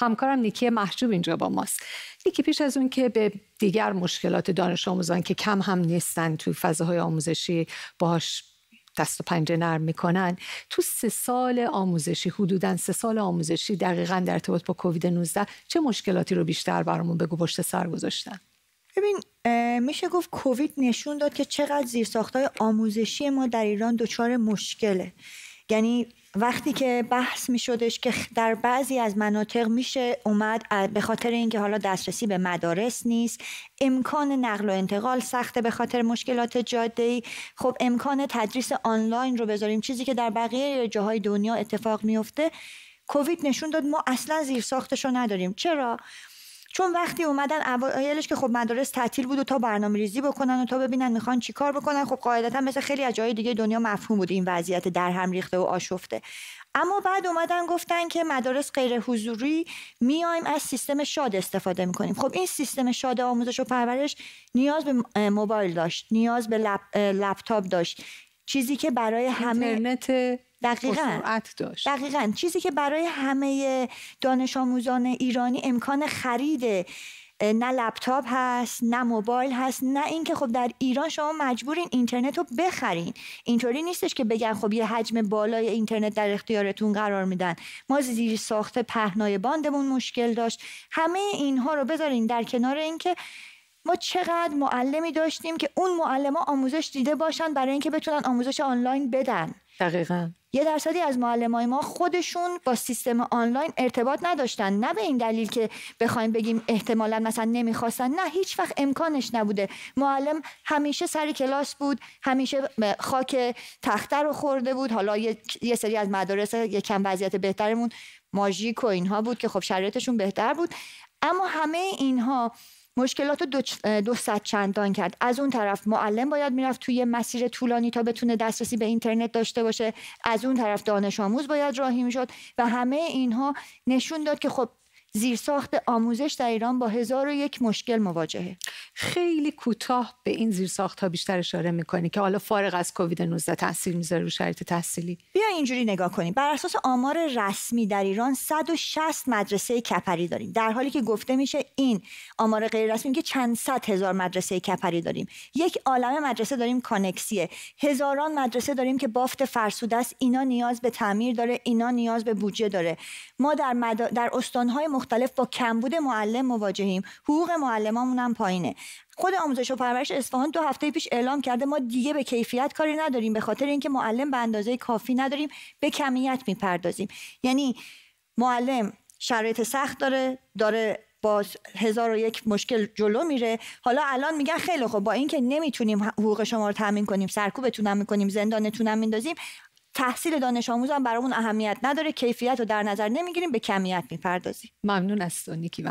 همکارم نیکی محجوب اینجا با ماست نیکی پیش از اون که به دیگر مشکلات دانش آموزان که کم هم نیستن تو فضاهای آموزشی باهاش دست و پنجه نرم میکنن تو سه سال آموزشی حدودا سه سال آموزشی دقیقا در ارتباط با کووید 19 چه مشکلاتی رو بیشتر برامون بگو پشت سر گذاشتن ببین میشه گفت کووید نشون داد که چقدر زیرساختهای آموزشی ما در ایران دچار مشکله یعنی وقتی که بحث می شدش که در بعضی از مناطق میشه اومد به خاطر اینکه حالا دسترسی به مدارس نیست امکان نقل و انتقال سخته به خاطر مشکلات جاده ای خب امکان تدریس آنلاین رو بذاریم چیزی که در بقیه جاهای دنیا اتفاق میفته کووید نشون داد ما اصلا زیر ساختش رو نداریم چرا چون وقتی اومدن اوایلش که خب مدارس تعطیل بود و تا برنامه ریزی بکنن و تا ببینن میخوان چیکار بکنن خب قاعدتا مثل خیلی از جای دیگه دنیا مفهوم بود این وضعیت در هم ریخته و آشفته اما بعد اومدن گفتن که مدارس غیر حضوری میایم از سیستم شاد استفاده میکنیم خب این سیستم شاد آموزش و پرورش نیاز به موبایل داشت نیاز به لپ، لپتاپ داشت چیزی که برای همه دقیقا داشت. دقیقا چیزی که برای همه دانش آموزان ایرانی امکان خرید نه لپتاپ هست نه موبایل هست نه اینکه خب در ایران شما مجبورین اینترنت رو بخرین اینطوری نیستش که بگن خب یه حجم بالای اینترنت در اختیارتون قرار میدن ما زیر ساخت پهنای باندمون مشکل داشت همه اینها رو بذارین در کنار اینکه ما چقدر معلمی داشتیم که اون ها آموزش دیده باشن برای اینکه بتونن آموزش آنلاین بدن دقیقا یه درصدی از های ما خودشون با سیستم آنلاین ارتباط نداشتن نه به این دلیل که بخوایم بگیم احتمالا مثلا نمیخواستن نه هیچ وقت امکانش نبوده معلم همیشه سر کلاس بود همیشه خاک تخته رو خورده بود حالا یه, سری از مدارس یه کم وضعیت بهترمون ماژیک و اینها بود که خب شرایطشون بهتر بود اما همه اینها مشکلات دو, دو صد چندان کرد از اون طرف معلم باید میرفت توی مسیر طولانی تا بتونه دسترسی به اینترنت داشته باشه از اون طرف دانش آموز باید راهی میشد و همه اینها نشون داد که خب زیرساخت آموزش در ایران با هزار و یک مشکل مواجهه خیلی کوتاه به این زیرساخت ها بیشتر اشاره میکنی که حالا فارغ از کووید 19 تاثیر میذاره رو شرایط تحصیلی بیا اینجوری نگاه کنیم بر اساس آمار رسمی در ایران 160 مدرسه کپری داریم در حالی که گفته میشه این آمار غیر رسمی که چند صد هزار مدرسه کپری داریم یک عالم مدرسه داریم کانکسیه هزاران مدرسه داریم که بافت فرسوده است اینا نیاز به تعمیر داره اینا نیاز به بودجه داره ما در مد... در استانهای مختلف با کمبود معلم مواجهیم حقوق معلمامون هم پایینه خود آموزش و پرورش اصفهان دو هفته پیش اعلام کرده ما دیگه به کیفیت کاری نداریم به خاطر اینکه معلم به اندازه کافی نداریم به کمیت میپردازیم یعنی معلم شرایط سخت داره داره با هزار و یک مشکل جلو میره حالا الان میگن خیلی خوب با اینکه نمیتونیم حقوق شما رو تامین کنیم سرکوبتونم میکنیم هم میندازیم تحصیل دانش آموزان برامون اهمیت نداره کیفیت رو در نظر نمیگیریم به کمیت میپردازیم ممنون از تو نیکی